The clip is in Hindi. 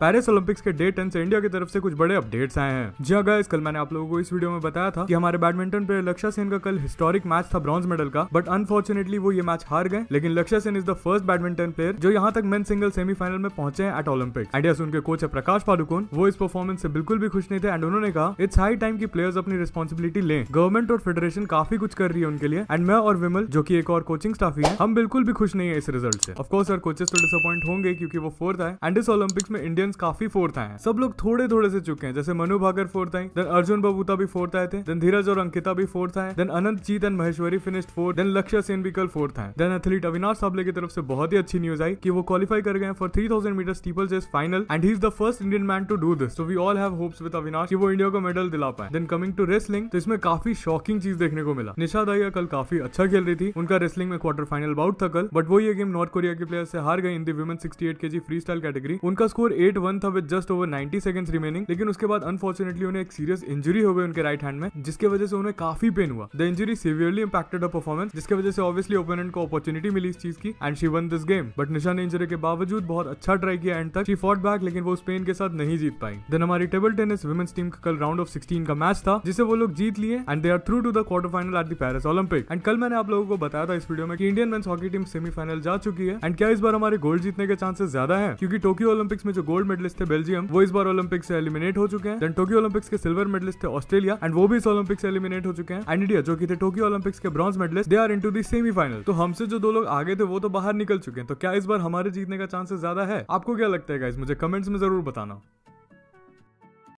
पेरिस ओलंपिक्स के डे टेन से इंडिया की तरफ से कुछ बड़े अपडेट्स आए हैं जी हाँ कल मैंने आप लोगों को इस वीडियो में बताया था कि हमारे बैडमिंटन प्लेयर लक्ष्य सेन का कल हिस्टोरिक मैच था ब्रॉन्ज मेडल का बट अनफॉर्चुनेटली वो ये मैच हार गए लेकिन Lakshya Sen is the first badminton player जो यहाँ तक मेन सिंगल सेमीफाइनल में पहुंचे हैं एट ओलंपिक एंड यस उनके कोच है प्रकाश पाडुकोन वो इस परफॉर्मेंस से बिल्कुल भी खुश नहीं थे एंड उन्होंने कहा इट्स हाई टाइम की प्लेयर्स अपनी रिस्पॉन्सिबिलिटी लें गवर्नमेंट और फेडरेशन काफी कुछ कर रही है उनके लिए एंड मैं और विमल जो की एक और कोचिंग स्टाफ ही है हम बिल्कुल भी खुश नहीं है इस रिजल्ट से ऑफकोर्स और कोचेस तो डिसअपॉइंट होंगे क्योंकि वो फोर्थ है एंड इस ओलंपिक्स में इंडिया इंडियंस काफी फोर्थ आए हैं सब लोग थोड़े थोड़े से चुके हैं जैसे मनु भाकर फोर्थ आई देन अर्जुन बबूता भी फोर्थ आए थे देन धीरज और अंकिता भी फोर्थ आए then Anantjeet and Maheshwari finished fourth then Lakshya Sen भी कल फोर्थ आए देन एथलीट अविनाश साबले की तरफ से बहुत ही अच्छी न्यूज आई कि वो क्वालिफाई कर गए for three thousand metre steeplechase final and he is the first Indian man to do this so we all have hopes with Avinash कि वो इंडिया को मेडल दिला पाए देन कमिंग टू रेसलिंग तो इसमें काफी शॉकिंग चीज देखने को मिला निशा दाइया कल काफी अच्छा खेल रही थी उनका रेसलिंग में क्वार्टर फाइनल बाउट था कल बट वो ये गेम नॉर्थ कोरिया के प्लेयर से हार गए in the women sixty eight K G freestyle category उनका स्कोर एट हिट वन था with just over 90 seconds remaining लेकिन उसके बाद अनफॉर्चुनेटली उन्हें एक सीरियस इंजरी हो गई उनके राइट हैंड में जिसके वजह से उन्हें काफी पेन हुआ the injury severely impacted a performance जिसके वजह से ऑब्वियसली ओपोनेंट को अपॉर्चुनिटी मिली इस चीज की and she won this game but Nisha ने इंजरी के बावजूद बहुत अच्छा ट्राई किया एंड तक शी फॉट बैक लेकिन वो स्पेन के साथ नहीं जीत पाई देन हमारी टेबल टेनिस वुमेन्स टीम का कल राउंड ऑफ सिक्सटीन का मैच था जिसे वो लोग जीत लिए and they are through to the quarter final at the Paris Olympic and कल मैंने आप लोगों को बताया था इस वीडियो में कि Indian men's hockey team semifinal जा चुकी है एंड क्या इस बार हमारे गोल्ड जीतने के चांसेस ज्यादा है क्योंकि टोक्यो ओलंपिक्स में जो गोल्ड गोल्ड मेडलिस्ट थे बेल्जियम वो इस बार ओलंपिक से एलिमिनेट हो चुके हैं देन टोक्यो ओलंपिक्स के सिल्वर मेडलिस्ट थे ऑस्ट्रेलिया एंड वो भी इस ओलंपिक से एलिमिनेट हो चुके हैं एंड इंडिया जो कि थे टोक्यो ओलंपिक्स के bronze medallist they are into the semifinal तो हमसे जो दो लोग आगे थे वो तो बाहर निकल चुके हैं तो क्या इस बार हमारे जीतने का चांसेस ज्यादा है आपको क्या लगता है मुझे कमेंट्स में जरूर बताना